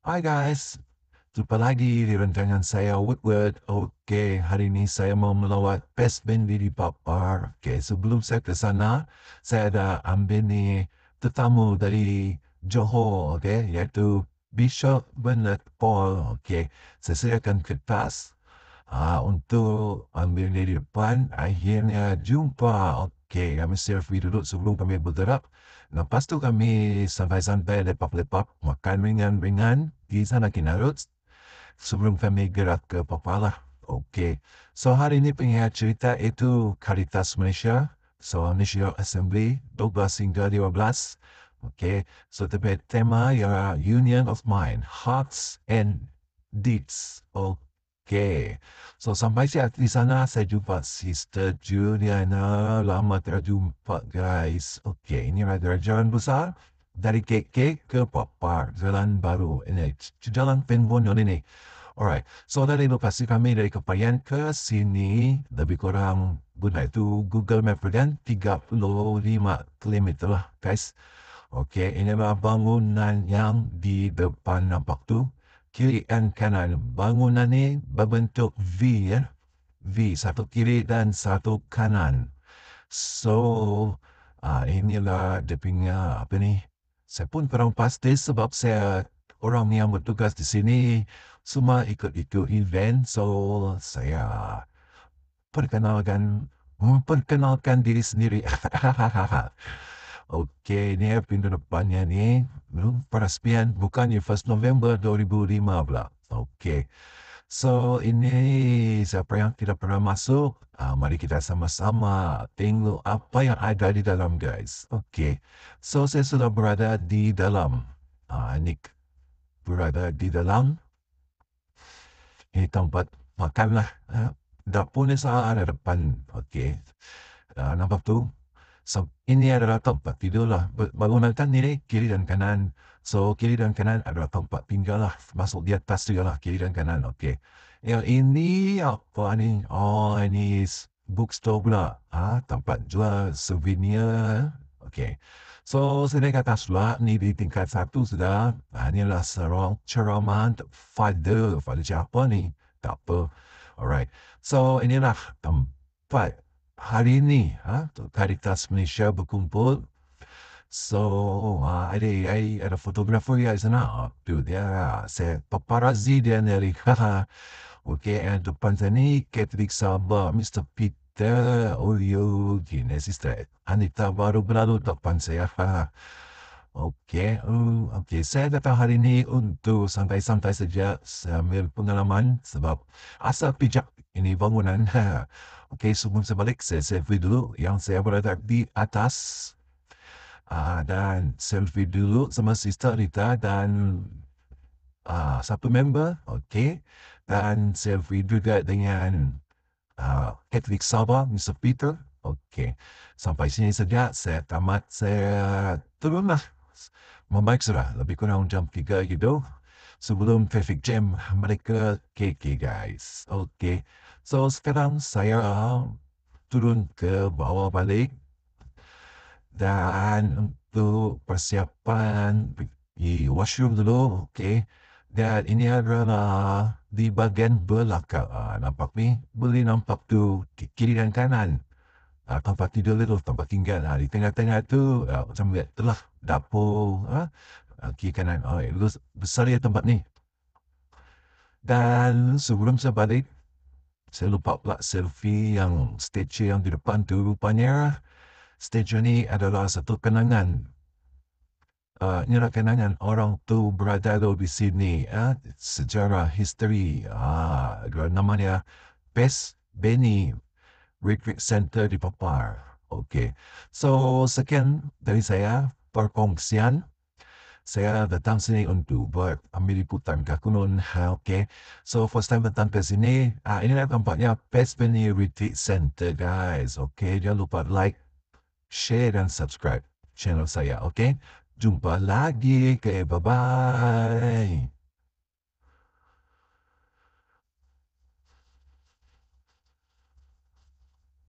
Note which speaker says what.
Speaker 1: Hi guys, jumpa lagi di rancangan saya Woodward. Okay, hari ini saya mau melawat Best Bendy di Pop Bar. Okay, sebelum saya ke sana, saya ada ambil ni tetamu dari Johor, okay, yaitu Bishop Bernard Paul. Okay, saya sediakan kertas uh, untuk ambil ni di depan. Akhirnya jumpa. Okay, kami serve dulu sebelum kami bergerak. Lepas tu kami sampai sampai lepak lepak makan ringan ringan di sana kita sebelum kami gerak ke Papua lah. Okay. So hari ini punya cerita itu karitas Malaysia. So Malaysia Assembly 12 hingga 12. Okay. So tapi tema ialah Union of Mind, Hearts and Deeds. Okay. Okay. So sampai saya di sana, saya jumpa Sister Juliana. Lama terjumpa, guys. Okay, ini rider jalan besar. Dari KK ke Popar, jalan baru. Ini jalan Finbonion ini. Alright, so dari lokasi kami dari Kepayan ke sini, lebih kurang guna itu Google Map dan tiga puluh lima kilometer lah, guys. Okay, ini adalah bangunan yang di depan nampak tu kiri dan kanan bangunan ini berbentuk V ya. V satu kiri dan satu kanan. So uh, inilah dia punya apa ni. Saya pun kurang pasti sebab saya orang yang bertugas di sini semua ikut-ikut event. So saya perkenalkan memperkenalkan diri sendiri. Okey, ni ya, pintu depannya ni. Hmm, peraspian bukannya 1 November 2015. Okey. So, ini siapa yang tidak pernah masuk, uh, mari kita sama-sama tengok apa yang ada di dalam guys. Okey. So, saya sudah berada di dalam. Uh, Nick, berada di dalam. Ini tempat makanlah. lah. Uh, ah, dapur ni sangat ada depan. Okey. Uh, nampak tu? So, ini adalah tempat tidurlah. Bangunkan diri kiri dan kanan. So, kiri dan kanan adalah tempat pinggal lah. Masuk di atas juga lah, kiri dan kanan. Okay. Yang ini apa ni? Oh, ini bookstore pula. Ha? Tempat jual souvenir. Okay. So, sini ke atas pula. Ni di tingkat satu sudah. Ha, ini adalah serang ceramah father. Father siapa ni? Tak apa. Alright. So, ini inilah tempat hari ini ha, untuk Caritas Malaysia berkumpul. So, ha, ada, ada, ada fotografer di sana. Ah, tu dia, Se saya paparazzi dia dari. Ha, ha. okay, yang depan sini, Catholic Sabah, Mr. Peter Oyo, Genesis Thread. Anita baru berlalu depan saya. ha. ha. Okey, uh, okey. Saya datang hari ini untuk santai-santai saja sambil pengalaman sebab asal pijak ini bangunan. Ha. okey, sebelum saya balik, saya selfie dulu yang saya berada di atas. Uh, dan selfie dulu sama sister Rita dan uh, satu member. Okey. Dan selfie juga dengan uh, Hedwig Sabah, Mr. Peter. Okey. Sampai sini saja. Saya tamat. Saya turunlah. Membaik sudah lah. lebih kurang jam 3 itu, sebelum traffic jam mereka KK guys. Okay. So sekarang saya um, turun ke bawah balik dan untuk persiapan di washroom dulu. Okay. Dan ini adalah di bahagian belakang. nampak ni? Boleh nampak tu kiri dan kanan. Ah, tempat tidur little tempat tinggal. Ah, di tengah-tengah tu. Ah, macam biar telah dapur, ha? Ah, kiri kanan. Oh, itu ya, besar ya tempat ni. Dan sebelum saya balik, saya lupa pula selfie yang stage yang di depan tu rupanya. Stage ni adalah satu kenangan Uh, ah, ini adalah kenangan orang tu berada di sini. Eh? Sejarah, history. Ah, dia, Best Benny Retreat Center di Papar. Okay. So, sekian dari saya perkongsian saya datang sini untuk buat ambil liputan ke Kunun. Ha, okay. So, first time datang ke sini. Ah, uh, inilah tempatnya Pespeni Retreat Center, guys. Okay, jangan lupa like, share dan subscribe channel saya. Okay, jumpa lagi. Okay, bye-bye.